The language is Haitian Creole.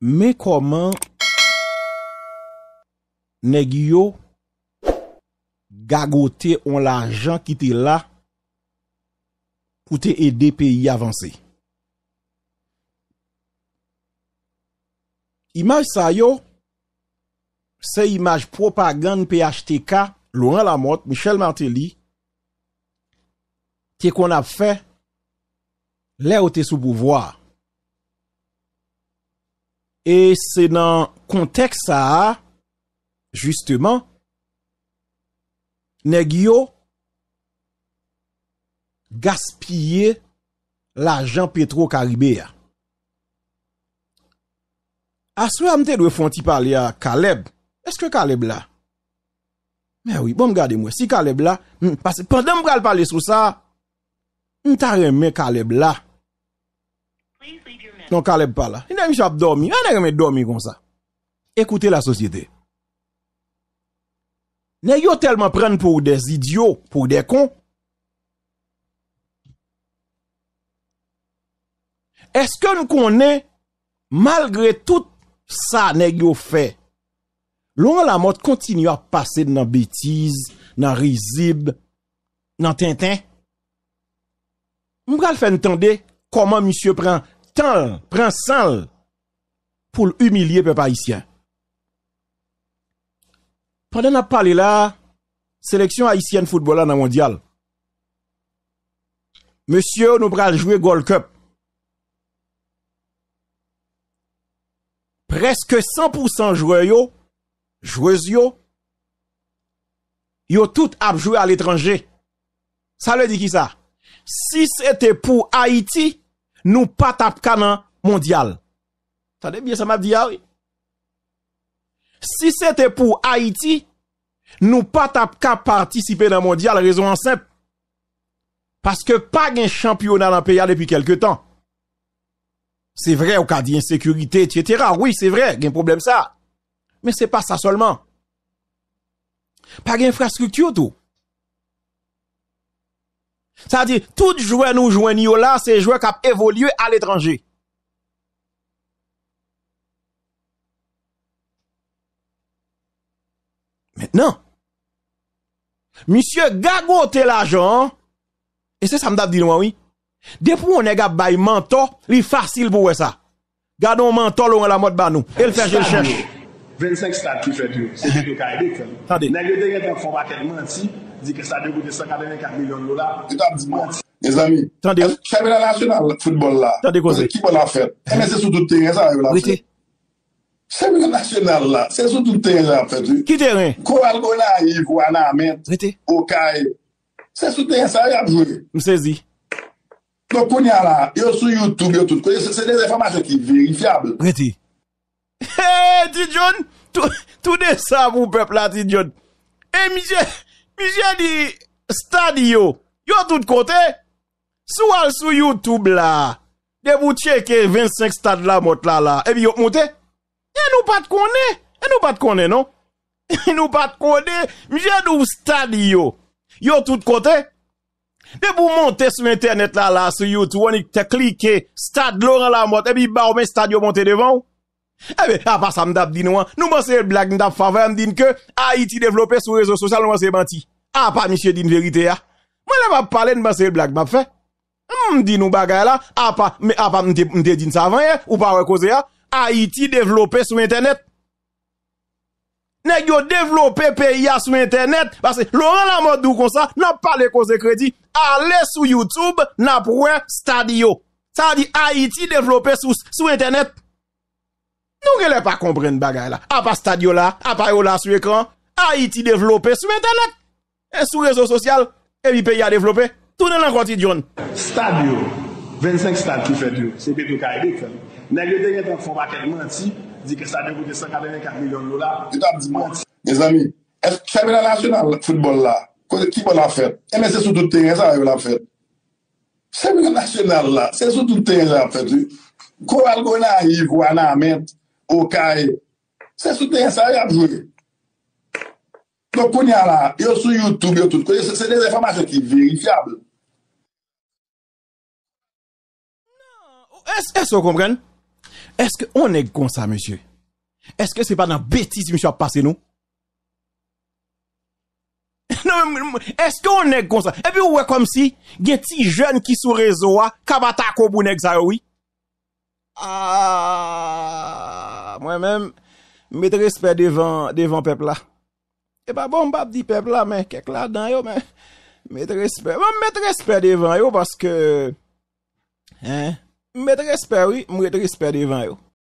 Me koman negyo gagote on la jan ki te la pou te ede pe y avanse. Imaj sa yo se imaj propagande pHTK Laurent Lamotte, Michel Martelly te kon ap fe le o te sou pouvoar. E se nan konteksa a, Justeman, Negyo, Gaspiye, La Jean-Petro Karibé a. Aswe amte dwe fonti pale a Kaleb, Eske Kaleb la? Mè wè, bom gade mwè, si Kaleb la, Pasè, pandem bral pale sou sa, Nta reme Kaleb la. Non kalep pa la Ekoute la sosyete Ne yo telman pren pou de zidyo Pou de kon Eske nou konen Malgre tout sa ne yo fe Lou an la mot Kontinu a pase nan betiz Nan rizib Nan tintin Mwen kal fe ntende Koman misye pren Pren sal pou l'humilie pep Haitien. Pwenden ap pale la, seleksyon Haitien futbolan nan mondial. Monsie ou nou pral jwe Gold Cup. Preske 100% jwe yo, jwez yo, yo tout ap jwe al etranje. Sa le di ki sa? Si se te pou Haiti, nou pa tap ka nan mondial. Tade byen sa map di yari? Ah si se te pou Haiti, nou pa tap ka partisipe nan mondial, rezon ansenp, paske pa gen champion nan anpeyade epi kelke tan. Se vre ou ka di insekurite, etc. Oui, se vre, gen problem sa. Men se pa sa solman. Pa gen infrastruktio tou. Sa di, tout jwen nou jwen yo la Se jwen kap evolye al etranje Mwen nan Monsieur, gagote la jan E se sa mdap di nou anwi Depou yon nega bay manto Li fasil pou we sa Gado manto loun la mot ban nou El fè jè chèche 25 stade ki fè di yo Negye denye fè fòm akèl menti Zik e sa dekote saka dene ka milyon lola. E to ap di mati. E zami. Tande. Semina nasyonal futbol la. Tande kose. Kipon ap fet. Eme se sotu tenye sa ap fet. Weti. Semina nasyonal la. Se sotu tenye sa ap fet. Ki tenye? Kou al gona yi. Kou an amen. Weti. Ou kaye. Se sotu tenye sa ap jowe. Msezi. No kounya la. Yo sou YouTube yo tout. Se dek informasyon ki vi. Infiabli. Weti. Hey! Ti John! Tounen sa moun pepla ti John. E eh, mi jè Mi jè di stad yo, yo tout kote, sou al sou YouTube la, de pou cheke 25 stad la mot la la, e bi yo moute, e nou pat kone, e nou pat kone non, e nou pat kone, mi jè di ou stad yo, yo tout kote, de pou monte sou internet la la, sou YouTube, wè ni te klike stad loran la mot, e bi ba ou men stad yo monte devan wè. Ebe, eh a pa sa mdap din non, wan, nou mwen seye blag mdap fava yon din ke Haiti devlopè sou rezon sosyal mwen se banti A ah, pa mi chè din verite ya Mwen lè pa pale nou mwen seye blag map fe Mwen din nou bagay la, a pa, mwen te din savan ya Ou pa wè koze ya Haiti devlopè sou internet Nèk yo devlopè peyi ya sou internet Basè, lòman la modou kon sa, nan pale kon se kredi Ale sou YouTube, nan prouè stadio Sadio, Haiti devlopè sou internet Nou gen lè pa kompren bagay la. A pa stadio la, a pa yon la sou ekran, a iti devlopè sou internet, e sou reso sosyal, e bi peyi a devlopè, tounen lè konti diyon. Stadio, 25 stad ki fet yo, se pet yon ka yon. E nè gè tenye ton forma ke yon manti, di ke stadio bote 144 milyon lola, yon tap di manti. Mes ami, sebe la nasyonal futbol la, kote ki bon la fet, e men se sou touten, sebe la nasyonal la, se sou touten la fet yo, kou al konan yi, kou anan men, sebe la nasyonal la, Ou ka e, se sou te ensay apjouye. No konya la, yo sou YouTube, yo tout konye, se de informasyon ki verifiyable. Non, es, es ou kompren? Es ke on e gonsan, mesye? Es ke se pa nan betis mi sou appase nou? Non, es ke on e gonsan? E pi ou we kom si, gen ti jen ki sou rezo a, kabata akobou nek zay ouye? Ah, mwen men, mwete respe devan pepla E ba bon, mbap di pepla, mwen kek la dan yo Mwete respe, mwen mwete respe devan yo Mwete respe, mwete respe devan yo